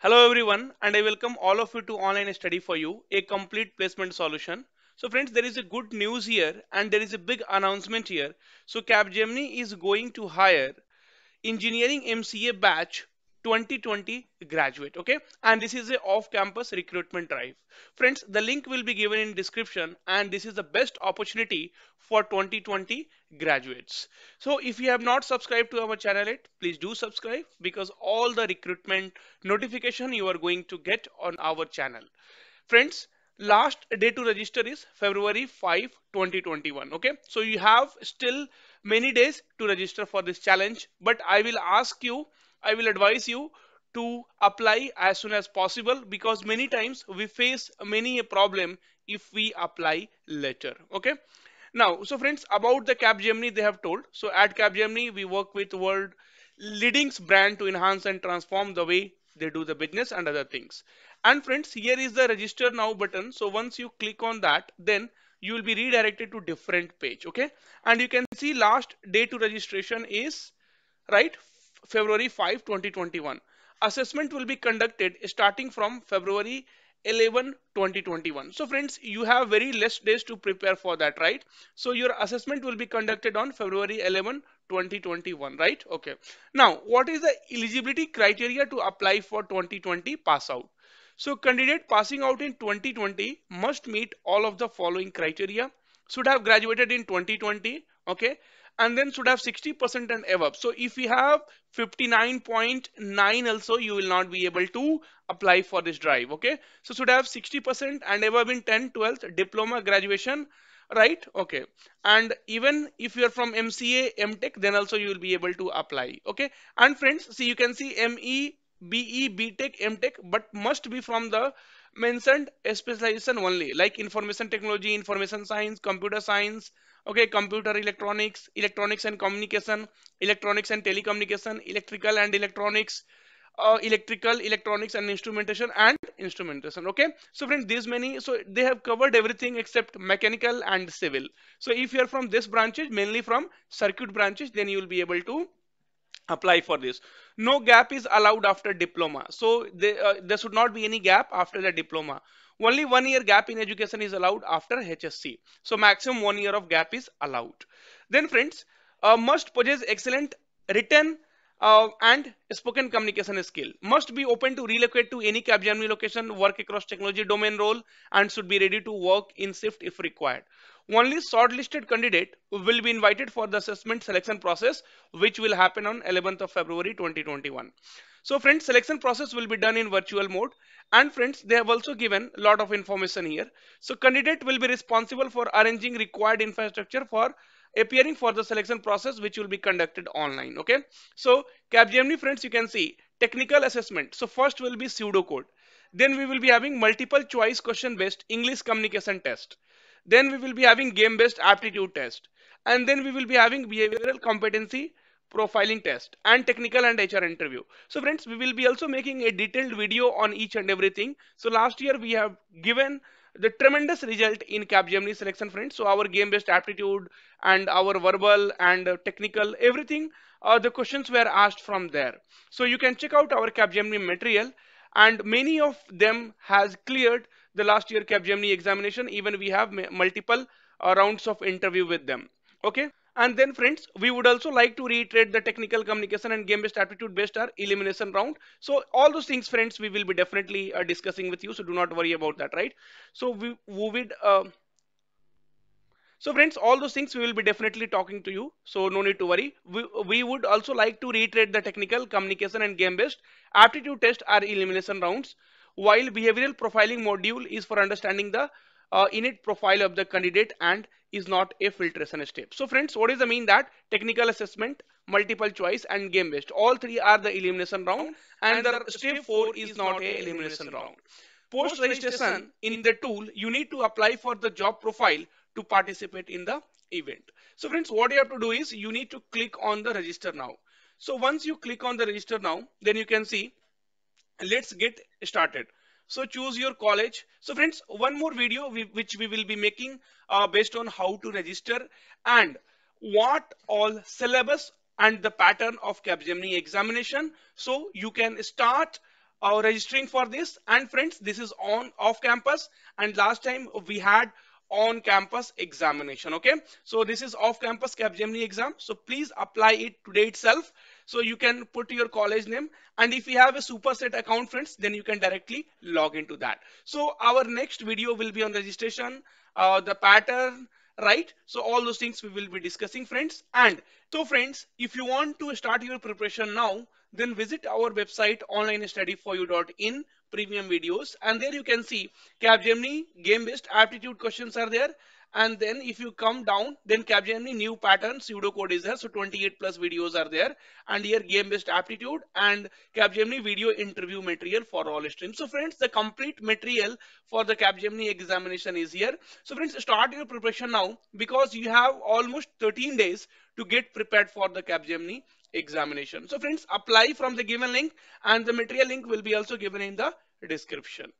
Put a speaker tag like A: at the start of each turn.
A: Hello everyone and I welcome all of you to online study for you a complete placement solution. So friends there is a good news here and there is a big announcement here. So Capgemini is going to hire engineering MCA batch 2020 graduate. Okay. And this is a off campus recruitment drive. Friends, the link will be given in description and this is the best opportunity for 2020 graduates. So if you have not subscribed to our channel yet, please do subscribe because all the recruitment notification you are going to get on our channel. Friends, last day to register is February 5 2021 okay so you have still many days to register for this challenge but I will ask you I will advise you to apply as soon as possible because many times we face many a problem if we apply later okay now so friends about the Capgemini they have told so at Capgemini we work with world leading's brand to enhance and transform the way they do the business and other things and friends here is the register now button so once you click on that then you will be redirected to different page okay and you can see last day to registration is right February 5, 2021. Assessment will be conducted starting from February 11, 2021. So friends, you have very less days to prepare for that, right? So your assessment will be conducted on February 11, 2021, right? Okay. Now, what is the eligibility criteria to apply for 2020 pass out? So candidate passing out in 2020 must meet all of the following criteria. Should have graduated in 2020, okay and then should have 60% and above. So if you have 59.9 also, you will not be able to apply for this drive. Okay. So should have 60% and above in 10, 12th, diploma, graduation, right? Okay. And even if you're from MCA, MTech, then also you will be able to apply. Okay. And friends, see, you can see ME, BE, BTech, MTech, but must be from the mentioned specialization only like information technology, information science, computer science, okay computer electronics electronics and communication electronics and telecommunication electrical and electronics uh, electrical electronics and instrumentation and instrumentation okay so friends, these many so they have covered everything except mechanical and civil so if you are from this branches mainly from circuit branches then you will be able to apply for this no gap is allowed after diploma so they, uh, there should not be any gap after the diploma only one year gap in education is allowed after hsc so maximum one year of gap is allowed then friends uh, must possess excellent written uh, and spoken communication skill must be open to relocate to any Capgemini location work across technology domain role and should be ready to work in shift if required only shortlisted candidate will be invited for the assessment selection process which will happen on 11th of February 2021 so friends selection process will be done in virtual mode and friends they have also given lot of information here so candidate will be responsible for arranging required infrastructure for appearing for the selection process which will be conducted online okay so Capgemini friends you can see technical assessment so first will be pseudocode then we will be having multiple choice question based English communication test then we will be having game based aptitude test and then we will be having behavioral competency profiling test and technical and HR interview. So friends, we will be also making a detailed video on each and everything. So last year we have given the tremendous result in Capgemini selection friends. So our game based aptitude and our verbal and technical everything uh, the questions were asked from there. So you can check out our Capgemini material and many of them has cleared the last year Capgemini examination even we have multiple uh, rounds of interview with them. Okay. And then friends, we would also like to reiterate the technical communication and game-based aptitude-based or elimination round. So all those things friends, we will be definitely uh, discussing with you. So do not worry about that, right? So we, we would... Uh, so friends, all those things we will be definitely talking to you. So no need to worry. We, we would also like to reiterate the technical, communication and game-based aptitude test are elimination rounds. While behavioral profiling module is for understanding the uh, init profile of the candidate and is not a filtration step. So friends, what is the mean that? Technical assessment, multiple choice and game based. All three are the elimination round and, and the, the step 4 is not a elimination round. round. Post registration in the tool, you need to apply for the job profile to participate in the event. So friends, what you have to do is you need to click on the register now. So once you click on the register now, then you can see, let's get started. So choose your college. So friends, one more video we, which we will be making uh, based on how to register and what all syllabus and the pattern of Capgemini examination. So you can start uh, registering for this and friends, this is on off campus. And last time we had on campus examination okay so this is off campus capgemini exam so please apply it today itself so you can put your college name and if you have a superset account friends then you can directly log into that so our next video will be on registration uh, the pattern right so all those things we will be discussing friends and so friends if you want to start your preparation now then visit our website onlinestudyforyou.in premium videos and there you can see Capgemini game based aptitude questions are there and then if you come down then Capgemini new pattern pseudo code is there so 28 plus videos are there and here game based aptitude and Capgemini video interview material for all streams so friends the complete material for the Capgemini examination is here so friends start your preparation now because you have almost 13 days to get prepared for the Capgemini examination. So friends, apply from the given link and the material link will be also given in the description.